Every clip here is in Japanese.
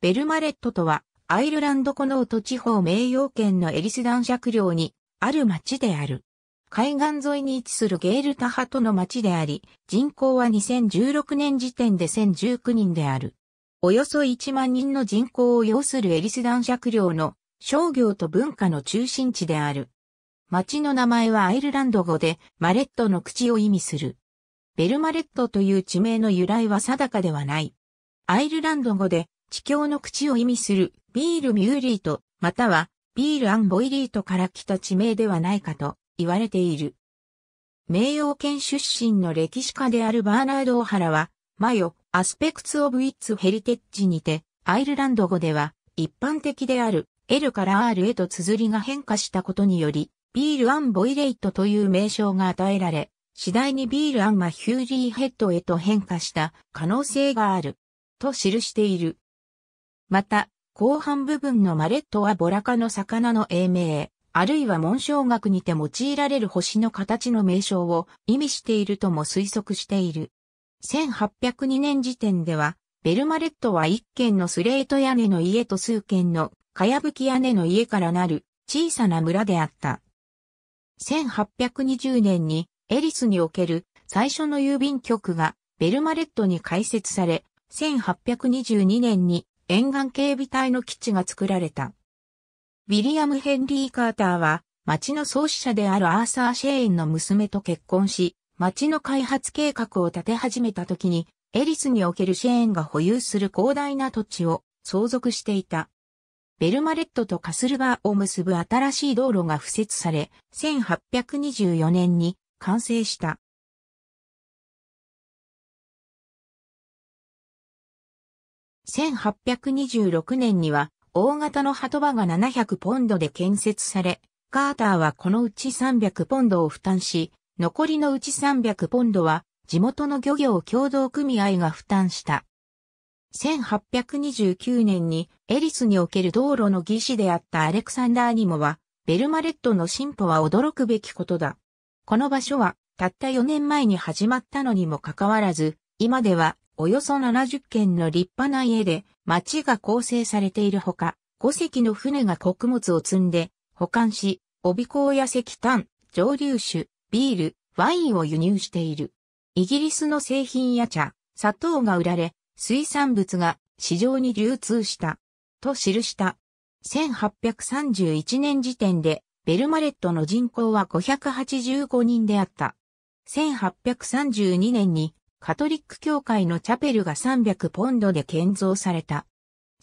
ベルマレットとは、アイルランドコノート地方名誉圏のエリス男爵領に、ある町である。海岸沿いに位置するゲールタハトの町であり、人口は2016年時点で1019人である。およそ1万人の人口を要するエリス男爵領の商業と文化の中心地である。町の名前はアイルランド語でマレットの口を意味する。ベルマレットという地名の由来は定かではない。アイルランド語で地境の口を意味するビールミューリート、またはビールアンボイリートから来た地名ではないかと言われている。名誉県出身の歴史家であるバーナード・オハラは、マヨ、アスペクツ・オブ・イッツ・ヘリテッジにて、アイルランド語では、一般的である L から R へと綴りが変化したことにより、ビールアンボイレイトという名称が与えられ、次第にビールアンマヒューリーヘッドへと変化した可能性がある、と記している。また、後半部分のマレットはボラ科の魚の英名、あるいは紋章学にて用いられる星の形の名称を意味しているとも推測している。1802年時点では、ベルマレットは一軒のスレート屋根の家と数軒のかやぶき屋根の家からなる小さな村であった。1820年にエリスにおける最初の郵便局がベルマレットに開設され、1822年に沿岸警備隊の基地が作られた。ウィリアム・ヘンリー・カーターは、町の創始者であるアーサー・シェーンの娘と結婚し、町の開発計画を立て始めた時に、エリスにおけるシェーンが保有する広大な土地を相続していた。ベルマレットとカスルバーを結ぶ新しい道路が付設され、1824年に完成した。1826年には大型の波止場が700ポンドで建設され、カーターはこのうち300ポンドを負担し、残りのうち300ポンドは地元の漁業協同組合が負担した。1829年にエリスにおける道路の技師であったアレクサンダー・ニモは、ベルマレットの進歩は驚くべきことだ。この場所は、たった4年前に始まったのにもかかわらず、今ではおよそ70軒の立派な家で町が構成されているほか、5隻の船が穀物を積んで保管し、帯港や石炭、蒸留酒、ビール、ワインを輸入している。イギリスの製品や茶、砂糖が売られ、水産物が市場に流通した。と記した。1831年時点で、ベルマレットの人口は585人であった。1832年にカトリック教会のチャペルが300ポンドで建造された。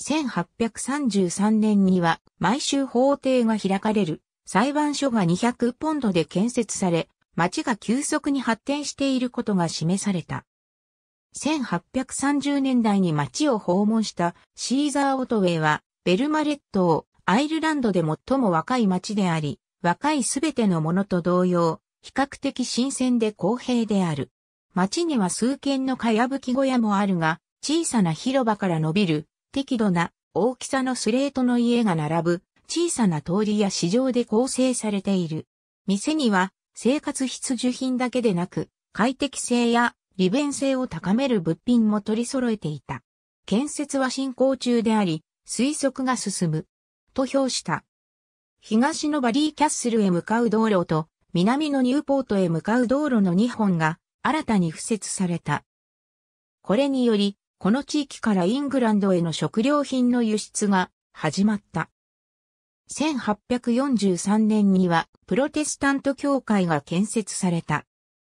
1833年には毎週法廷が開かれる裁判所が200ポンドで建設され、町が急速に発展していることが示された。1830年代に町を訪問したシーザー・オトウェイは、ベルマレットをアイルランドで最も若い町であり、若いすべてのものと同様、比較的新鮮で公平である。町には数軒のかやぶき小屋もあるが、小さな広場から伸びる、適度な大きさのスレートの家が並ぶ、小さな通りや市場で構成されている。店には生活必需品だけでなく、快適性や利便性を高める物品も取り揃えていた。建設は進行中であり、推測が進む。と評した。東のバリーキャッスルへ向かう道路と、南のニューポートへ向かう道路の2本が新たに付設された。これにより、この地域からイングランドへの食料品の輸出が始まった。1843年にはプロテスタント教会が建設された。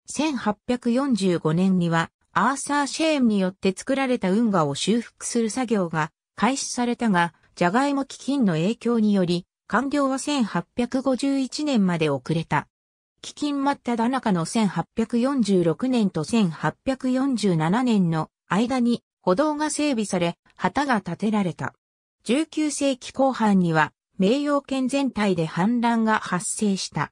1845年にはアーサー・シェーンによって作られた運河を修復する作業が開始されたが、ジャガイモ基金の影響により、完了は1851年まで遅れた。飢饉待っただ中の1846年と1847年の間に歩道が整備され、旗が建てられた。19世紀後半には、名誉県全体で反乱が発生した。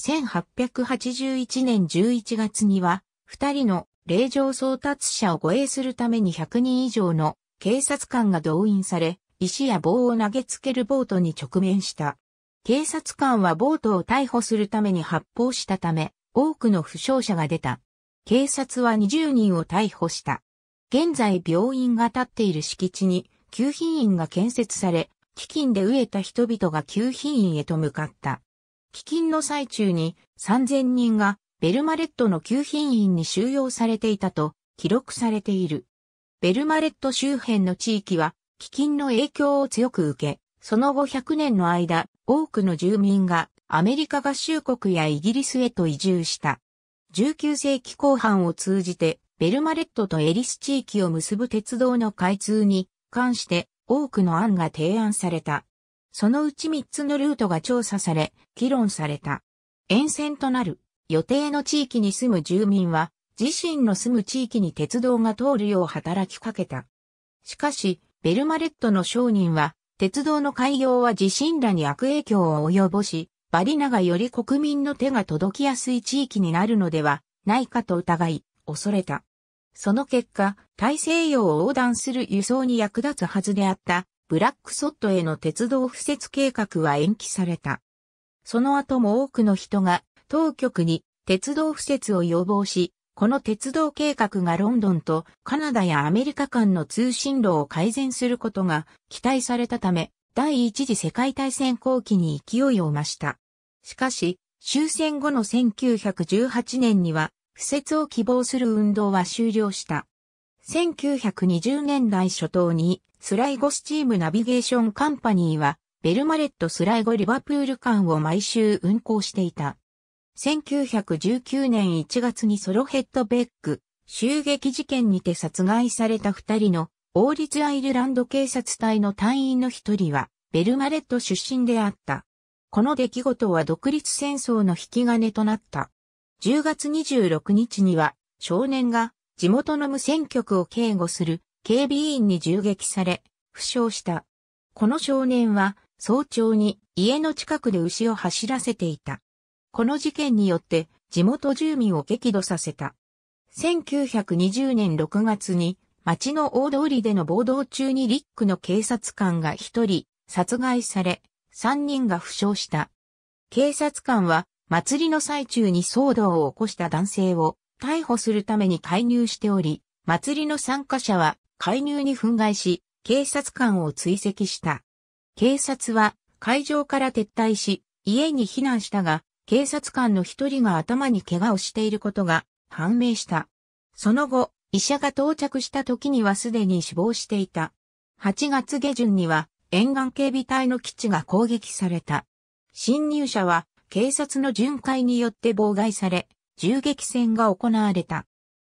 1881年11月には、二人の霊場送達者を護衛するために100人以上の警察官が動員され、石や棒を投げつけるボートに直面した。警察官はボートを逮捕するために発砲したため、多くの負傷者が出た。警察は20人を逮捕した。現在病院が建っている敷地に、旧品院が建設され、基金で飢えた人々が旧品院へと向かった。基金の最中に3000人がベルマレットの旧品院に収容されていたと記録されている。ベルマレット周辺の地域は基金の影響を強く受け、その後100年の間、多くの住民がアメリカ合衆国やイギリスへと移住した。19世紀後半を通じてベルマレットとエリス地域を結ぶ鉄道の開通に関して多くの案が提案された。そのうち3つのルートが調査され、議論された。沿線となる予定の地域に住む住民は自身の住む地域に鉄道が通るよう働きかけた。しかし、ベルマレットの商人は鉄道の開業は地震らに悪影響を及ぼし、バリナがより国民の手が届きやすい地域になるのではないかと疑い、恐れた。その結果、大西洋を横断する輸送に役立つはずであったブラックソットへの鉄道敷設計画は延期された。その後も多くの人が当局に鉄道敷設を要望し、この鉄道計画がロンドンとカナダやアメリカ間の通信路を改善することが期待されたため、第一次世界大戦後期に勢いを増した。しかし、終戦後の1918年には、不設を希望する運動は終了した。1920年代初頭に、スライゴスチームナビゲーションカンパニーは、ベルマレットスライゴリバプール間を毎週運行していた。1919年1月にソロヘッドベック襲撃事件にて殺害された二人の王立アイルランド警察隊の隊員の一人はベルマレット出身であった。この出来事は独立戦争の引き金となった。10月26日には少年が地元の無線局を警護する警備員に銃撃され、負傷した。この少年は早朝に家の近くで牛を走らせていた。この事件によって地元住民を激怒させた。1920年6月に町の大通りでの暴動中にリックの警察官が一人殺害され、三人が負傷した。警察官は祭りの最中に騒動を起こした男性を逮捕するために介入しており、祭りの参加者は介入に憤慨し、警察官を追跡した。警察は会場から撤退し、家に避難したが、警察官の一人が頭に怪我をしていることが判明した。その後、医者が到着した時にはすでに死亡していた。8月下旬には沿岸警備隊の基地が攻撃された。侵入者は警察の巡回によって妨害され、銃撃戦が行われた。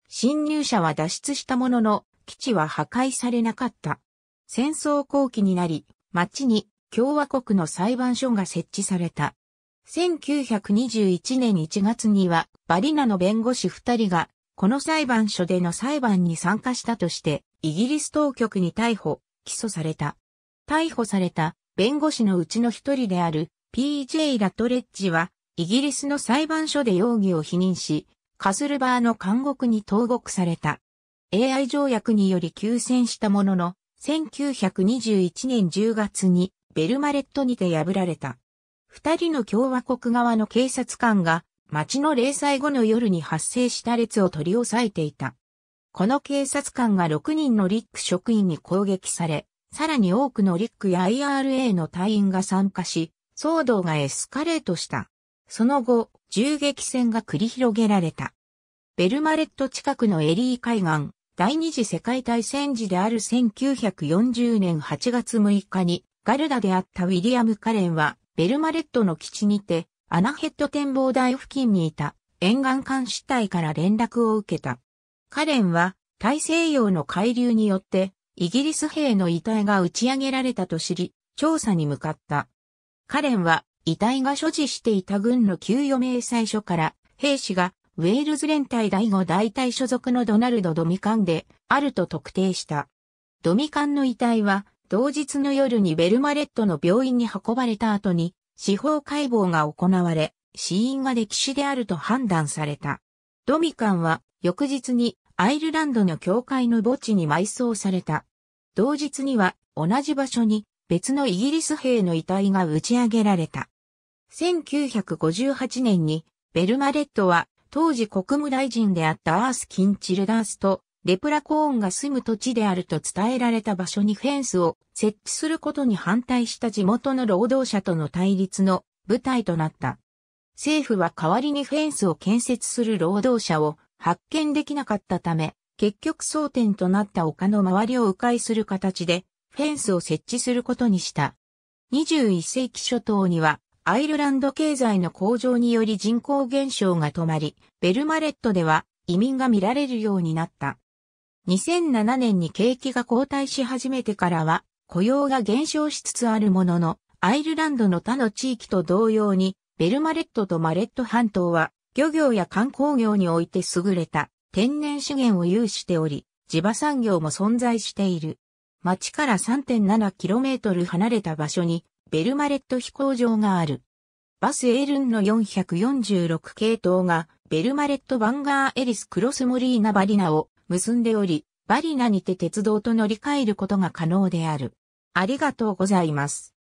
侵入者は脱出したものの、基地は破壊されなかった。戦争後期になり、町に共和国の裁判所が設置された。1921年1月には、バリナの弁護士二人が、この裁判所での裁判に参加したとして、イギリス当局に逮捕、起訴された。逮捕された弁護士のうちの一人である P.J. ラトレッジは、イギリスの裁判所で容疑を否認し、カスルバーの監獄に投獄された。AI 条約により休戦したものの、1921年10月にベルマレットにて破られた。二人の共和国側の警察官が町の零細後の夜に発生した列を取り押さえていた。この警察官が6人のリック職員に攻撃され、さらに多くのリックや IRA の隊員が参加し、騒動がエスカレートした。その後、銃撃戦が繰り広げられた。ベルマレット近くのエリー海岸、第二次世界大戦時である1940年8月6日に、ガルダであったウィリアム・カレンは、ベルマレットの基地にて、アナヘッド展望台付近にいた沿岸監視隊から連絡を受けた。カレンは大西洋の海流によってイギリス兵の遺体が打ち上げられたと知り、調査に向かった。カレンは遺体が所持していた軍の給与明細書から兵士がウェールズ連隊第5大隊所属のドナルド・ドミカンであると特定した。ドミカンの遺体は同日の夜にベルマレットの病院に運ばれた後に、司法解剖が行われ、死因が歴史であると判断された。ドミカンは翌日にアイルランドの教会の墓地に埋葬された。同日には同じ場所に別のイギリス兵の遺体が打ち上げられた。1958年にベルマレットは当時国務大臣であったアース・キン・チルダースとレプラコーンが住む土地であると伝えられた場所にフェンスを設置することに反対した地元の労働者との対立の舞台となった。政府は代わりにフェンスを建設する労働者を発見できなかったため、結局争点となった丘の周りを迂回する形で、フェンスを設置することにした。21世紀初頭には、アイルランド経済の向上により人口減少が止まり、ベルマレットでは移民が見られるようになった。2007年に景気が後退し始めてからは、雇用が減少しつつあるものの、アイルランドの他の地域と同様に、ベルマレットとマレット半島は、漁業や観光業において優れた天然資源を有しており、地場産業も存在している。町から 3.7km 離れた場所に、ベルマレット飛行場がある。バスエルンの446系統が、ベルマレット・バンガー・エリス・クロス・モリーナ・バリナを結んでおり、バリナにて鉄道と乗り換えることが可能である。ありがとうございます。